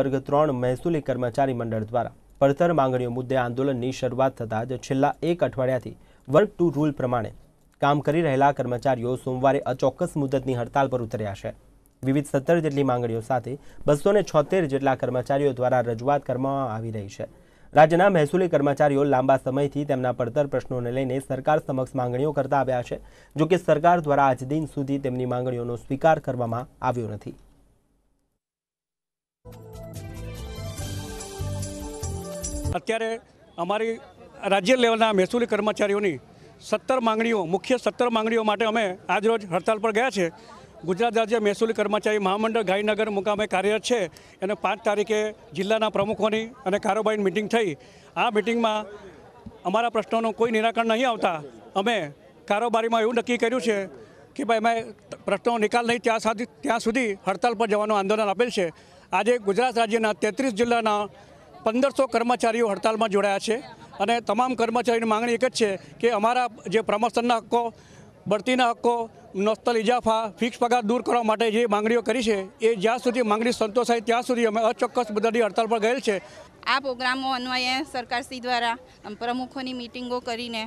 વર્ગ ત્રણ મહેસૂલી કર્મચારી મંડળ દ્વારા પડતર માંગણીઓ મુદ્દે આંદોલનની શરૂઆત થતાં જ છેલ્લા એક અઠવાડિયાથી વર્ક ટુ રૂલ પ્રમાણે કામ કરી રહેલા કર્મચારીઓ સોમવારે અચોક્કસ મુદતની હડતાલ પર ઉતર્યા છે વિવિધ સત્તર જેટલી માંગણીઓ સાથે બસો છોતેર જેટલા કર્મચારીઓ દ્વારા રજૂઆત કરવામાં આવી રહી છે રાજ્યના મહેસૂલી કર્મચારીઓ લાંબા સમયથી તેમના પડતર પ્રશ્નોને લઈને સરકાર સમક્ષ માંગણીઓ કરતા આવ્યા છે જોકે સરકાર દ્વારા આજ દિન સુધી તેમની માંગણીઓનો સ્વીકાર કરવામાં આવ્યો નથી અત્યારે અમારી રાજ્ય લેવલના મહેસૂલી કર્મચારીઓની સત્તર માંગણીઓ મુખ્ય સત્તર માંગણીઓ માટે અમે આજરોજ હડતાલ પર ગયા છે ગુજરાત રાજ્ય મહેસૂલી કર્મચારી મહામંડળ ગાંધીનગર મુકામે કાર્યરત છે અને પાંચ તારીખે જિલ્લાના પ્રમુખોની અને કારોબારીની મિટિંગ થઈ આ મિટિંગમાં અમારા પ્રશ્નોનું કોઈ નિરાકરણ નહીં આવતા અમે કારોબારીમાં એવું નક્કી કર્યું છે કે ભાઈ અમે પ્રશ્નો નિકાલ નહીં ત્યાં સુધી ત્યાં સુધી હડતાલ પર જવાનું આંદોલન આપેલ છે આજે ગુજરાત રાજ્યના તેત્રીસ જિલ્લાના પંદરસો કર્મચારીઓ હડતાલમાં જોડાયા છે અને તમામ કર્મચારીની માંગણી એક જ છે કે અમારા જે પ્રમોશનના હક્કો બઢતીના હક્કો નસ્તલ ઇજાફા ફિક્સ પગાર દૂર કરવા માટે જે માંગણીઓ કરી છે એ જ્યાં સુધી માંગણી સંતોષાય ત્યાં સુધી અમે અચોક્કસ બધાની હડતાલ પર ગયેલ છે આ પ્રોગ્રામો અન્વયે સરકારશ્રી દ્વારા પ્રમુખોની મિટિંગો કરીને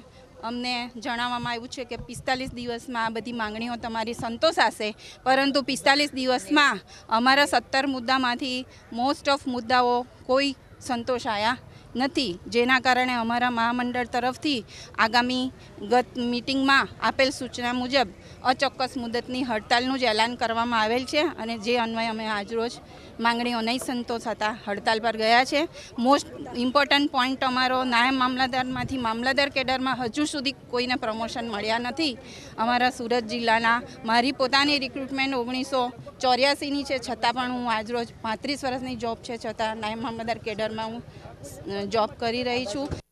અમને જણાવવામાં આવ્યું છે કે પિસ્તાલીસ દિવસમાં આ બધી માંગણીઓ તમારી સંતોષાશે પરંતુ પિસ્તાલીસ દિવસમાં અમારા સત્તર મુદ્દામાંથી મોસ્ટ ઓફ મુદ્દાઓ કોઈ સંતોષાયા નથી જેના કારણે અમારા મહામંડળ તરફથી આગામી ગત મિટિંગમાં આપેલ સૂચના મુજબ અચોક્કસ મુદતની હડતાલનું જ એલાન કરવામાં આવેલ છે અને જે અન્વયે અમે આજરોજ માંગણીઓ નહીં સંતોષાતા હડતાલ પર ગયા છે મોસ્ટ ઇમ્પોર્ટન્ટ પોઈન્ટ અમારો નાયબ મામલતદારમાંથી મામલતદાર કેડરમાં હજુ સુધી કોઈને પ્રમોશન મળ્યા નથી અમારા સુરત જિલ્લાના મારી પોતાની રિક્રુટમેન્ટ ઓગણીસો ચોર્યાસીની છે છતાં પણ હું આજરોજ પાંત્રીસ વર્ષની જોબ છે છતાં નાયબ મામલતદાર કેડરમાં હું જોબ કરી રહી છું